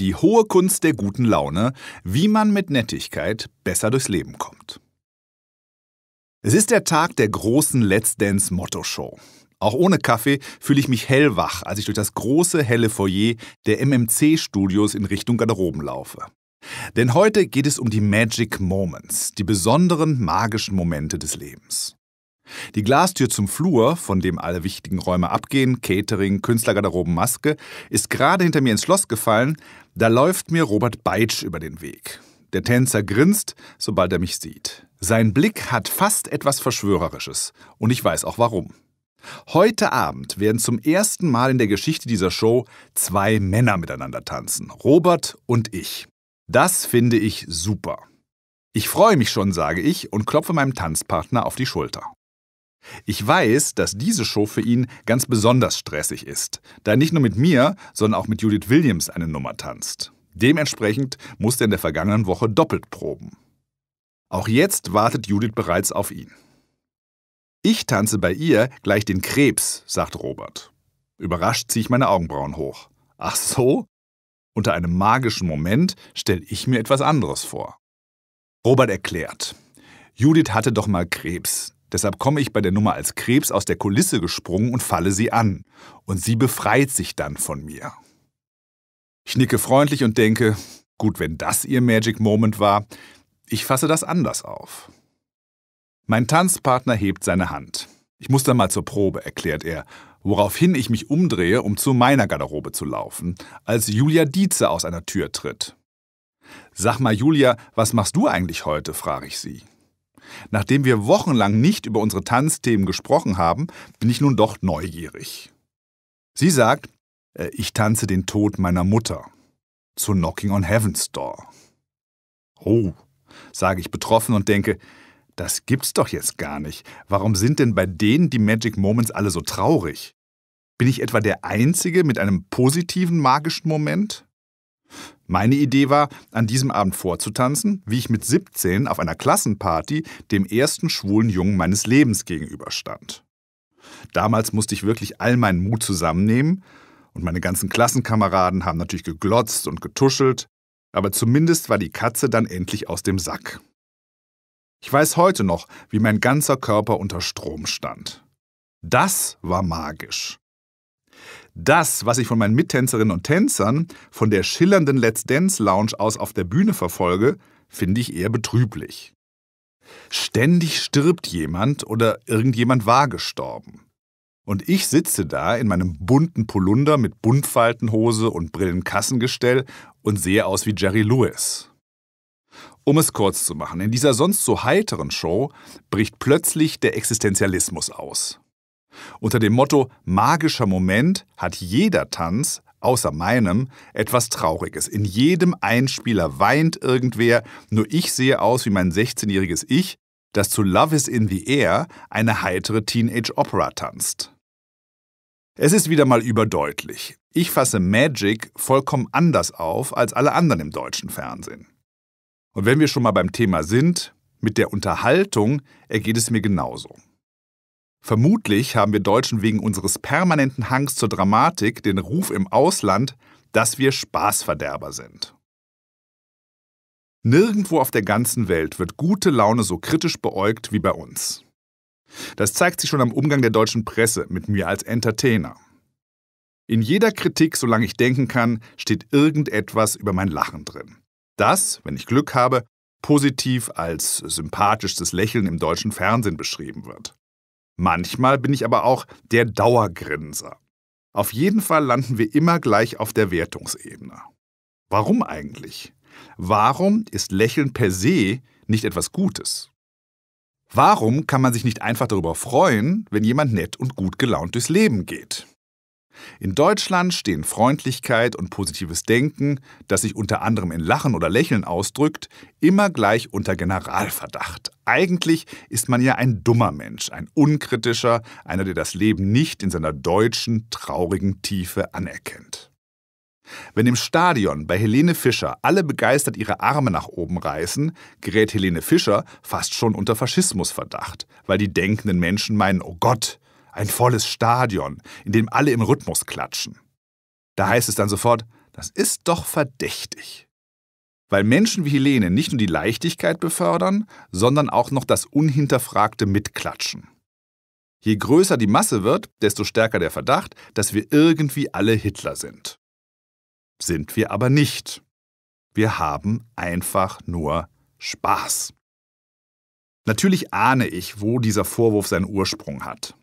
Die hohe Kunst der guten Laune, wie man mit Nettigkeit besser durchs Leben kommt. Es ist der Tag der großen Let's Dance Motto Show. Auch ohne Kaffee fühle ich mich hellwach, als ich durch das große helle Foyer der MMC-Studios in Richtung Garderoben laufe. Denn heute geht es um die Magic Moments, die besonderen magischen Momente des Lebens. Die Glastür zum Flur, von dem alle wichtigen Räume abgehen, Catering, Künstlergarderoben, Maske, ist gerade hinter mir ins Schloss gefallen. Da läuft mir Robert Beitsch über den Weg. Der Tänzer grinst, sobald er mich sieht. Sein Blick hat fast etwas Verschwörerisches. Und ich weiß auch warum. Heute Abend werden zum ersten Mal in der Geschichte dieser Show zwei Männer miteinander tanzen. Robert und ich. Das finde ich super. Ich freue mich schon, sage ich und klopfe meinem Tanzpartner auf die Schulter. Ich weiß, dass diese Show für ihn ganz besonders stressig ist, da er nicht nur mit mir, sondern auch mit Judith Williams eine Nummer tanzt. Dementsprechend musste er in der vergangenen Woche doppelt proben. Auch jetzt wartet Judith bereits auf ihn. Ich tanze bei ihr gleich den Krebs, sagt Robert. Überrascht ziehe ich meine Augenbrauen hoch. Ach so? Unter einem magischen Moment stelle ich mir etwas anderes vor. Robert erklärt, Judith hatte doch mal Krebs. Deshalb komme ich bei der Nummer als Krebs aus der Kulisse gesprungen und falle sie an. Und sie befreit sich dann von mir. Ich nicke freundlich und denke, gut, wenn das ihr Magic Moment war, ich fasse das anders auf. Mein Tanzpartner hebt seine Hand. Ich muss dann mal zur Probe, erklärt er, woraufhin ich mich umdrehe, um zu meiner Garderobe zu laufen, als Julia Dietze aus einer Tür tritt. Sag mal, Julia, was machst du eigentlich heute? frage ich sie. Nachdem wir wochenlang nicht über unsere Tanzthemen gesprochen haben, bin ich nun doch neugierig. Sie sagt, äh, ich tanze den Tod meiner Mutter. Zu Knocking on Heaven's Door. Oh, sage ich betroffen und denke, das gibt's doch jetzt gar nicht. Warum sind denn bei denen die Magic Moments alle so traurig? Bin ich etwa der Einzige mit einem positiven magischen Moment? Meine Idee war, an diesem Abend vorzutanzen, wie ich mit 17 auf einer Klassenparty dem ersten schwulen Jungen meines Lebens gegenüberstand. Damals musste ich wirklich all meinen Mut zusammennehmen und meine ganzen Klassenkameraden haben natürlich geglotzt und getuschelt, aber zumindest war die Katze dann endlich aus dem Sack. Ich weiß heute noch, wie mein ganzer Körper unter Strom stand. Das war magisch. Das, was ich von meinen Mittänzerinnen und Tänzern von der schillernden Let's Dance Lounge aus auf der Bühne verfolge, finde ich eher betrüblich. Ständig stirbt jemand oder irgendjemand war gestorben. Und ich sitze da in meinem bunten Polunder mit Buntfaltenhose und Brillenkassengestell und sehe aus wie Jerry Lewis. Um es kurz zu machen, in dieser sonst so heiteren Show bricht plötzlich der Existenzialismus aus. Unter dem Motto Magischer Moment hat jeder Tanz, außer meinem, etwas Trauriges. In jedem Einspieler weint irgendwer, nur ich sehe aus wie mein 16-jähriges Ich, das zu Love is in the Air eine heitere Teenage Opera tanzt. Es ist wieder mal überdeutlich. Ich fasse Magic vollkommen anders auf als alle anderen im deutschen Fernsehen. Und wenn wir schon mal beim Thema sind, mit der Unterhaltung ergeht es mir genauso. Vermutlich haben wir Deutschen wegen unseres permanenten Hangs zur Dramatik den Ruf im Ausland, dass wir Spaßverderber sind. Nirgendwo auf der ganzen Welt wird gute Laune so kritisch beäugt wie bei uns. Das zeigt sich schon am Umgang der deutschen Presse mit mir als Entertainer. In jeder Kritik, solange ich denken kann, steht irgendetwas über mein Lachen drin. Das, wenn ich Glück habe, positiv als sympathischstes Lächeln im deutschen Fernsehen beschrieben wird. Manchmal bin ich aber auch der Dauergrinser. Auf jeden Fall landen wir immer gleich auf der Wertungsebene. Warum eigentlich? Warum ist Lächeln per se nicht etwas Gutes? Warum kann man sich nicht einfach darüber freuen, wenn jemand nett und gut gelaunt durchs Leben geht? In Deutschland stehen Freundlichkeit und positives Denken, das sich unter anderem in Lachen oder Lächeln ausdrückt, immer gleich unter Generalverdacht. Eigentlich ist man ja ein dummer Mensch, ein unkritischer, einer, der das Leben nicht in seiner deutschen, traurigen Tiefe anerkennt. Wenn im Stadion bei Helene Fischer alle begeistert ihre Arme nach oben reißen, gerät Helene Fischer fast schon unter Faschismusverdacht, weil die denkenden Menschen meinen, oh Gott, ein volles Stadion, in dem alle im Rhythmus klatschen. Da heißt es dann sofort, das ist doch verdächtig. Weil Menschen wie Helene nicht nur die Leichtigkeit befördern, sondern auch noch das unhinterfragte Mitklatschen. Je größer die Masse wird, desto stärker der Verdacht, dass wir irgendwie alle Hitler sind. Sind wir aber nicht. Wir haben einfach nur Spaß. Natürlich ahne ich, wo dieser Vorwurf seinen Ursprung hat.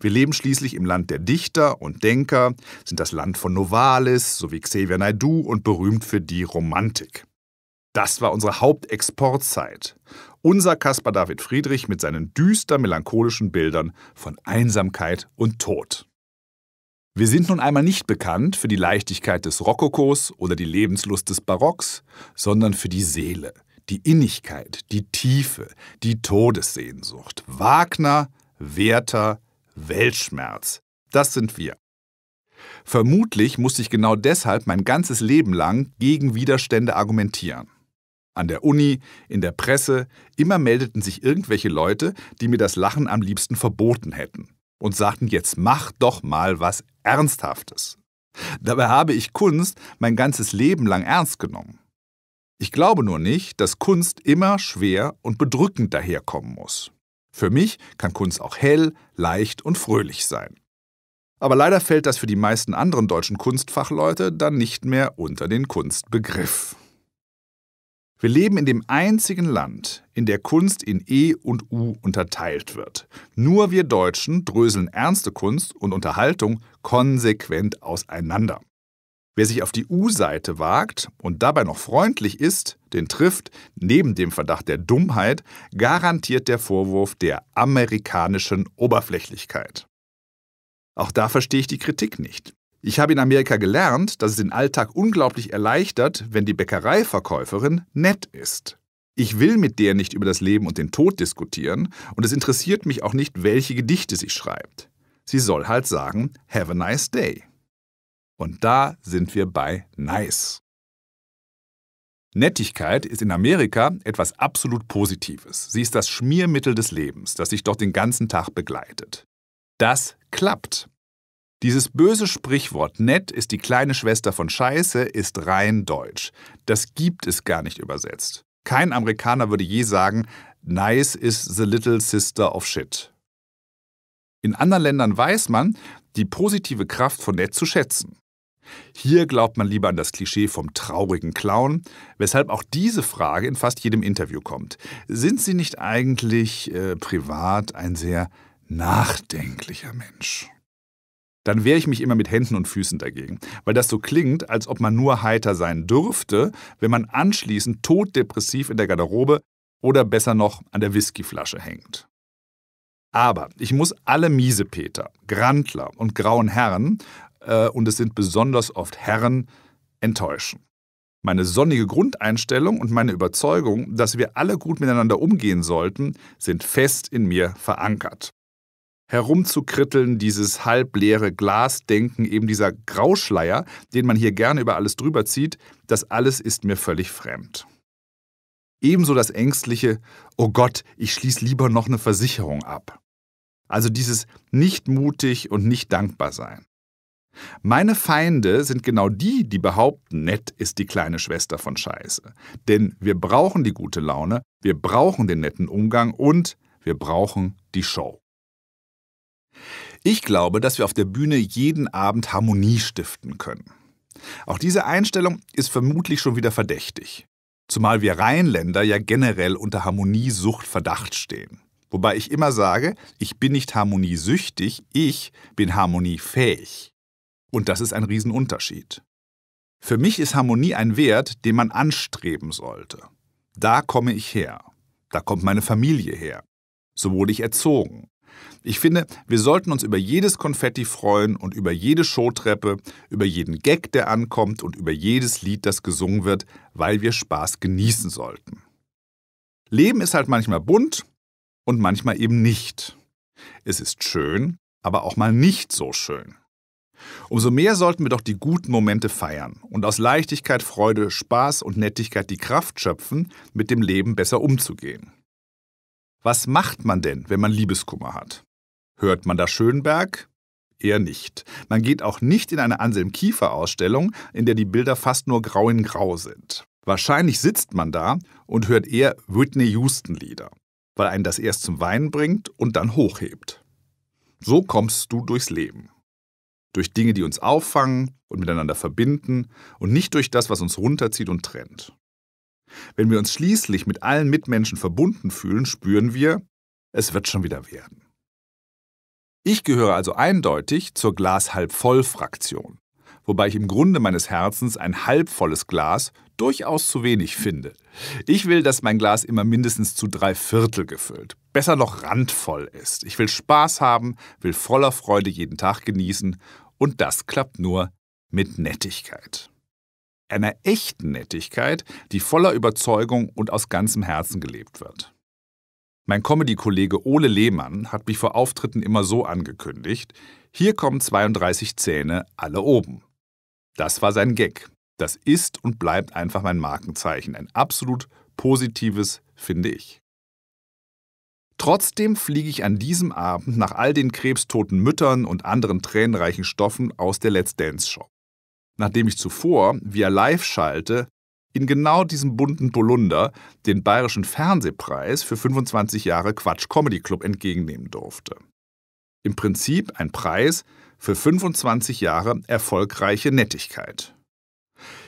Wir leben schließlich im Land der Dichter und Denker, sind das Land von Novalis sowie Xavier Naidu und berühmt für die Romantik. Das war unsere Hauptexportzeit. Unser Caspar David Friedrich mit seinen düster melancholischen Bildern von Einsamkeit und Tod. Wir sind nun einmal nicht bekannt für die Leichtigkeit des Rokokos oder die Lebenslust des Barocks, sondern für die Seele, die Innigkeit, die Tiefe, die Todessehnsucht. Wagner, Werther, Weltschmerz. Das sind wir. Vermutlich musste ich genau deshalb mein ganzes Leben lang gegen Widerstände argumentieren. An der Uni, in der Presse, immer meldeten sich irgendwelche Leute, die mir das Lachen am liebsten verboten hätten und sagten, jetzt mach doch mal was Ernsthaftes. Dabei habe ich Kunst mein ganzes Leben lang ernst genommen. Ich glaube nur nicht, dass Kunst immer schwer und bedrückend daherkommen muss. Für mich kann Kunst auch hell, leicht und fröhlich sein. Aber leider fällt das für die meisten anderen deutschen Kunstfachleute dann nicht mehr unter den Kunstbegriff. Wir leben in dem einzigen Land, in der Kunst in E und U unterteilt wird. Nur wir Deutschen dröseln ernste Kunst und Unterhaltung konsequent auseinander. Wer sich auf die U-Seite wagt und dabei noch freundlich ist, den trifft, neben dem Verdacht der Dummheit, garantiert der Vorwurf der amerikanischen Oberflächlichkeit. Auch da verstehe ich die Kritik nicht. Ich habe in Amerika gelernt, dass es den Alltag unglaublich erleichtert, wenn die Bäckereiverkäuferin nett ist. Ich will mit der nicht über das Leben und den Tod diskutieren und es interessiert mich auch nicht, welche Gedichte sie schreibt. Sie soll halt sagen, Have a nice day. Und da sind wir bei nice. Nettigkeit ist in Amerika etwas absolut Positives. Sie ist das Schmiermittel des Lebens, das dich doch den ganzen Tag begleitet. Das klappt. Dieses böse Sprichwort nett ist die kleine Schwester von Scheiße ist rein deutsch. Das gibt es gar nicht übersetzt. Kein Amerikaner würde je sagen, nice is the little sister of shit. In anderen Ländern weiß man, die positive Kraft von nett zu schätzen. Hier glaubt man lieber an das Klischee vom traurigen Clown, weshalb auch diese Frage in fast jedem Interview kommt. Sind Sie nicht eigentlich äh, privat ein sehr nachdenklicher Mensch? Dann wehre ich mich immer mit Händen und Füßen dagegen, weil das so klingt, als ob man nur heiter sein dürfte, wenn man anschließend toddepressiv in der Garderobe oder besser noch an der Whiskyflasche hängt. Aber ich muss alle Miesepeter, Grandler und grauen Herren äh, und es sind besonders oft Herren, enttäuschen. Meine sonnige Grundeinstellung und meine Überzeugung, dass wir alle gut miteinander umgehen sollten, sind fest in mir verankert. Herumzukritteln, dieses halbleere Glasdenken, eben dieser Grauschleier, den man hier gerne über alles drüber zieht, das alles ist mir völlig fremd. Ebenso das ängstliche, oh Gott, ich schließe lieber noch eine Versicherung ab. Also dieses nicht mutig und nicht dankbar sein. Meine Feinde sind genau die, die behaupten, nett ist die kleine Schwester von Scheiße. Denn wir brauchen die gute Laune, wir brauchen den netten Umgang und wir brauchen die Show. Ich glaube, dass wir auf der Bühne jeden Abend Harmonie stiften können. Auch diese Einstellung ist vermutlich schon wieder verdächtig. Zumal wir Rheinländer ja generell unter Harmoniesucht Verdacht stehen. Wobei ich immer sage, ich bin nicht harmoniesüchtig, ich bin harmoniefähig. Und das ist ein Riesenunterschied. Für mich ist Harmonie ein Wert, den man anstreben sollte. Da komme ich her. Da kommt meine Familie her. So wurde ich erzogen. Ich finde, wir sollten uns über jedes Konfetti freuen und über jede Showtreppe, über jeden Gag, der ankommt und über jedes Lied, das gesungen wird, weil wir Spaß genießen sollten. Leben ist halt manchmal bunt und manchmal eben nicht. Es ist schön, aber auch mal nicht so schön. Umso mehr sollten wir doch die guten Momente feiern und aus Leichtigkeit, Freude, Spaß und Nettigkeit die Kraft schöpfen, mit dem Leben besser umzugehen. Was macht man denn, wenn man Liebeskummer hat? Hört man da Schönberg? Eher nicht. Man geht auch nicht in eine Anselm Kiefer Ausstellung, in der die Bilder fast nur grau in grau sind. Wahrscheinlich sitzt man da und hört eher Whitney Houston Lieder, weil einen das erst zum Weinen bringt und dann hochhebt. So kommst du durchs Leben. Durch Dinge, die uns auffangen und miteinander verbinden und nicht durch das, was uns runterzieht und trennt. Wenn wir uns schließlich mit allen Mitmenschen verbunden fühlen, spüren wir, es wird schon wieder werden. Ich gehöre also eindeutig zur Glas halb voll Fraktion, wobei ich im Grunde meines Herzens ein halbvolles Glas durchaus zu wenig finde. Ich will, dass mein Glas immer mindestens zu drei Viertel gefüllt, besser noch randvoll ist. Ich will Spaß haben, will voller Freude jeden Tag genießen und das klappt nur mit Nettigkeit. Einer echten Nettigkeit, die voller Überzeugung und aus ganzem Herzen gelebt wird. Mein Comedy-Kollege Ole Lehmann hat mich vor Auftritten immer so angekündigt, hier kommen 32 Zähne, alle oben. Das war sein Gag. Das ist und bleibt einfach mein Markenzeichen. Ein absolut positives, finde ich. Trotzdem fliege ich an diesem Abend nach all den krebstoten Müttern und anderen tränenreichen Stoffen aus der Let's Dance Show. Nachdem ich zuvor, via Live-Schalte, in genau diesem bunten Polunder den Bayerischen Fernsehpreis für 25 Jahre Quatsch Comedy Club entgegennehmen durfte. Im Prinzip ein Preis für 25 Jahre erfolgreiche Nettigkeit.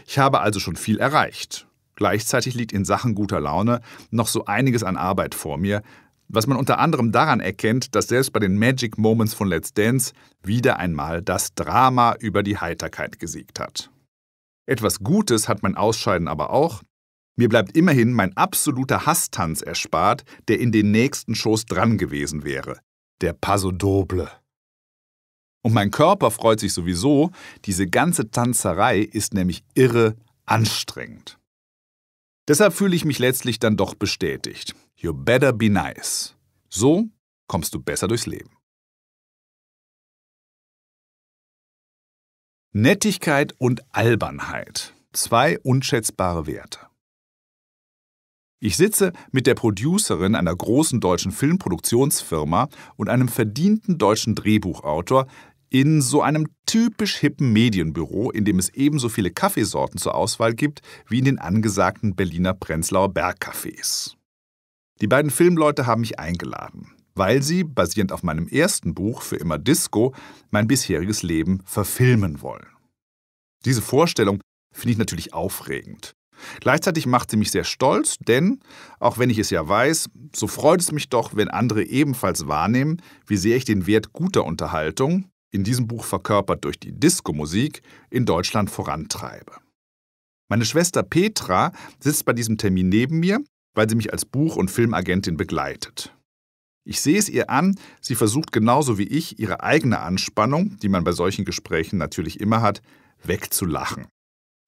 Ich habe also schon viel erreicht. Gleichzeitig liegt in Sachen guter Laune noch so einiges an Arbeit vor mir, was man unter anderem daran erkennt, dass selbst bei den Magic Moments von Let's Dance wieder einmal das Drama über die Heiterkeit gesiegt hat. Etwas Gutes hat mein Ausscheiden aber auch. Mir bleibt immerhin mein absoluter Hasstanz erspart, der in den nächsten Shows dran gewesen wäre. Der Paso Doble. Und mein Körper freut sich sowieso, diese ganze Tanzerei ist nämlich irre anstrengend. Deshalb fühle ich mich letztlich dann doch bestätigt. You better be nice. So kommst du besser durchs Leben. Nettigkeit und Albernheit. Zwei unschätzbare Werte. Ich sitze mit der Producerin einer großen deutschen Filmproduktionsfirma und einem verdienten deutschen Drehbuchautor in so einem typisch hippen Medienbüro, in dem es ebenso viele Kaffeesorten zur Auswahl gibt wie in den angesagten Berliner Prenzlauer Bergcafés. Die beiden Filmleute haben mich eingeladen, weil sie, basierend auf meinem ersten Buch Für immer Disco, mein bisheriges Leben verfilmen wollen. Diese Vorstellung finde ich natürlich aufregend. Gleichzeitig macht sie mich sehr stolz, denn, auch wenn ich es ja weiß, so freut es mich doch, wenn andere ebenfalls wahrnehmen, wie sehr ich den Wert guter Unterhaltung, in diesem Buch verkörpert durch die Disco-Musik, in Deutschland vorantreibe. Meine Schwester Petra sitzt bei diesem Termin neben mir weil sie mich als Buch- und Filmagentin begleitet. Ich sehe es ihr an, sie versucht genauso wie ich, ihre eigene Anspannung, die man bei solchen Gesprächen natürlich immer hat, wegzulachen.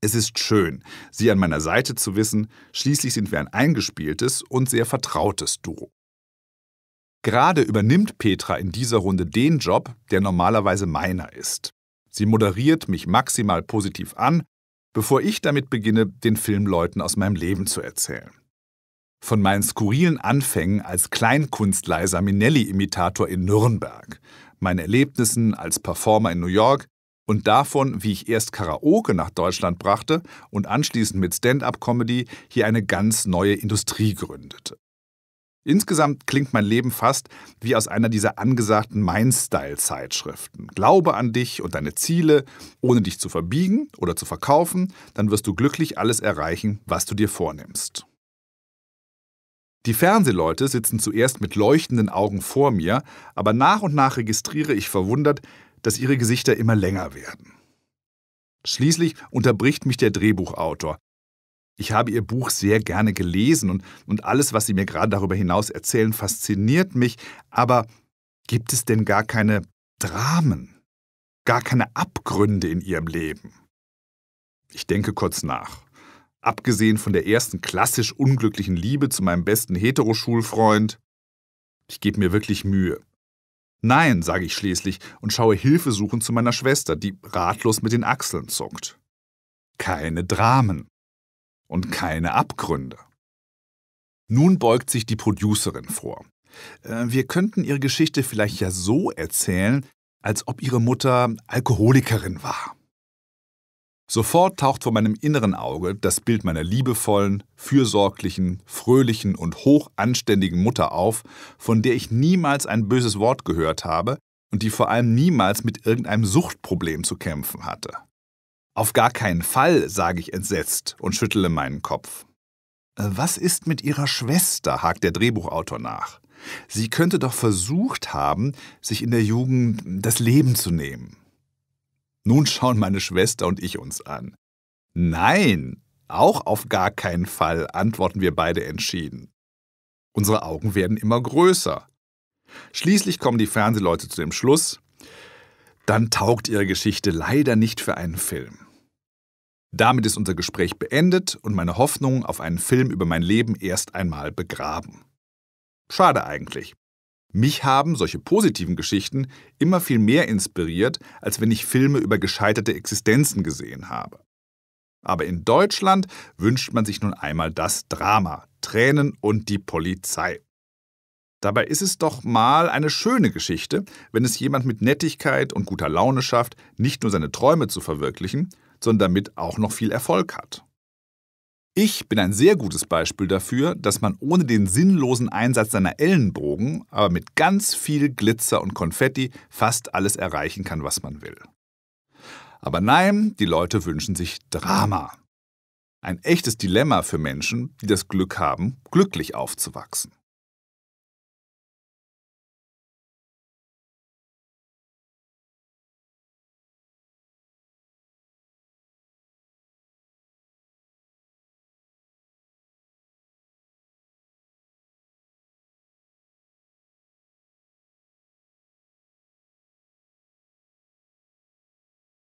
Es ist schön, sie an meiner Seite zu wissen, schließlich sind wir ein eingespieltes und sehr vertrautes Duo. Gerade übernimmt Petra in dieser Runde den Job, der normalerweise meiner ist. Sie moderiert mich maximal positiv an, bevor ich damit beginne, den Filmleuten aus meinem Leben zu erzählen von meinen skurrilen Anfängen als Kleinkunstleiser Minelli-Imitator in Nürnberg, meinen Erlebnissen als Performer in New York und davon, wie ich erst Karaoke nach Deutschland brachte und anschließend mit Stand-up-Comedy hier eine ganz neue Industrie gründete. Insgesamt klingt mein Leben fast wie aus einer dieser angesagten Mindstyle-Zeitschriften. Glaube an dich und deine Ziele, ohne dich zu verbiegen oder zu verkaufen, dann wirst du glücklich alles erreichen, was du dir vornimmst. Die Fernsehleute sitzen zuerst mit leuchtenden Augen vor mir, aber nach und nach registriere ich verwundert, dass ihre Gesichter immer länger werden. Schließlich unterbricht mich der Drehbuchautor. Ich habe ihr Buch sehr gerne gelesen und, und alles, was sie mir gerade darüber hinaus erzählen, fasziniert mich, aber gibt es denn gar keine Dramen, gar keine Abgründe in ihrem Leben? Ich denke kurz nach abgesehen von der ersten klassisch unglücklichen Liebe zu meinem besten Heteroschulfreund. Ich gebe mir wirklich Mühe. Nein, sage ich schließlich und schaue hilfesuchend zu meiner Schwester, die ratlos mit den Achseln zuckt. Keine Dramen und keine Abgründe. Nun beugt sich die Producerin vor. Äh, wir könnten ihre Geschichte vielleicht ja so erzählen, als ob ihre Mutter Alkoholikerin war. Sofort taucht vor meinem inneren Auge das Bild meiner liebevollen, fürsorglichen, fröhlichen und hochanständigen Mutter auf, von der ich niemals ein böses Wort gehört habe und die vor allem niemals mit irgendeinem Suchtproblem zu kämpfen hatte. Auf gar keinen Fall, sage ich entsetzt und schüttle meinen Kopf. Äh, was ist mit ihrer Schwester? hakt der Drehbuchautor nach. Sie könnte doch versucht haben, sich in der Jugend das Leben zu nehmen. Nun schauen meine Schwester und ich uns an. Nein, auch auf gar keinen Fall, antworten wir beide entschieden. Unsere Augen werden immer größer. Schließlich kommen die Fernsehleute zu dem Schluss, dann taugt ihre Geschichte leider nicht für einen Film. Damit ist unser Gespräch beendet und meine Hoffnung auf einen Film über mein Leben erst einmal begraben. Schade eigentlich. Mich haben solche positiven Geschichten immer viel mehr inspiriert, als wenn ich Filme über gescheiterte Existenzen gesehen habe. Aber in Deutschland wünscht man sich nun einmal das Drama, Tränen und die Polizei. Dabei ist es doch mal eine schöne Geschichte, wenn es jemand mit Nettigkeit und guter Laune schafft, nicht nur seine Träume zu verwirklichen, sondern damit auch noch viel Erfolg hat. Ich bin ein sehr gutes Beispiel dafür, dass man ohne den sinnlosen Einsatz seiner Ellenbogen, aber mit ganz viel Glitzer und Konfetti fast alles erreichen kann, was man will. Aber nein, die Leute wünschen sich Drama. Ein echtes Dilemma für Menschen, die das Glück haben, glücklich aufzuwachsen.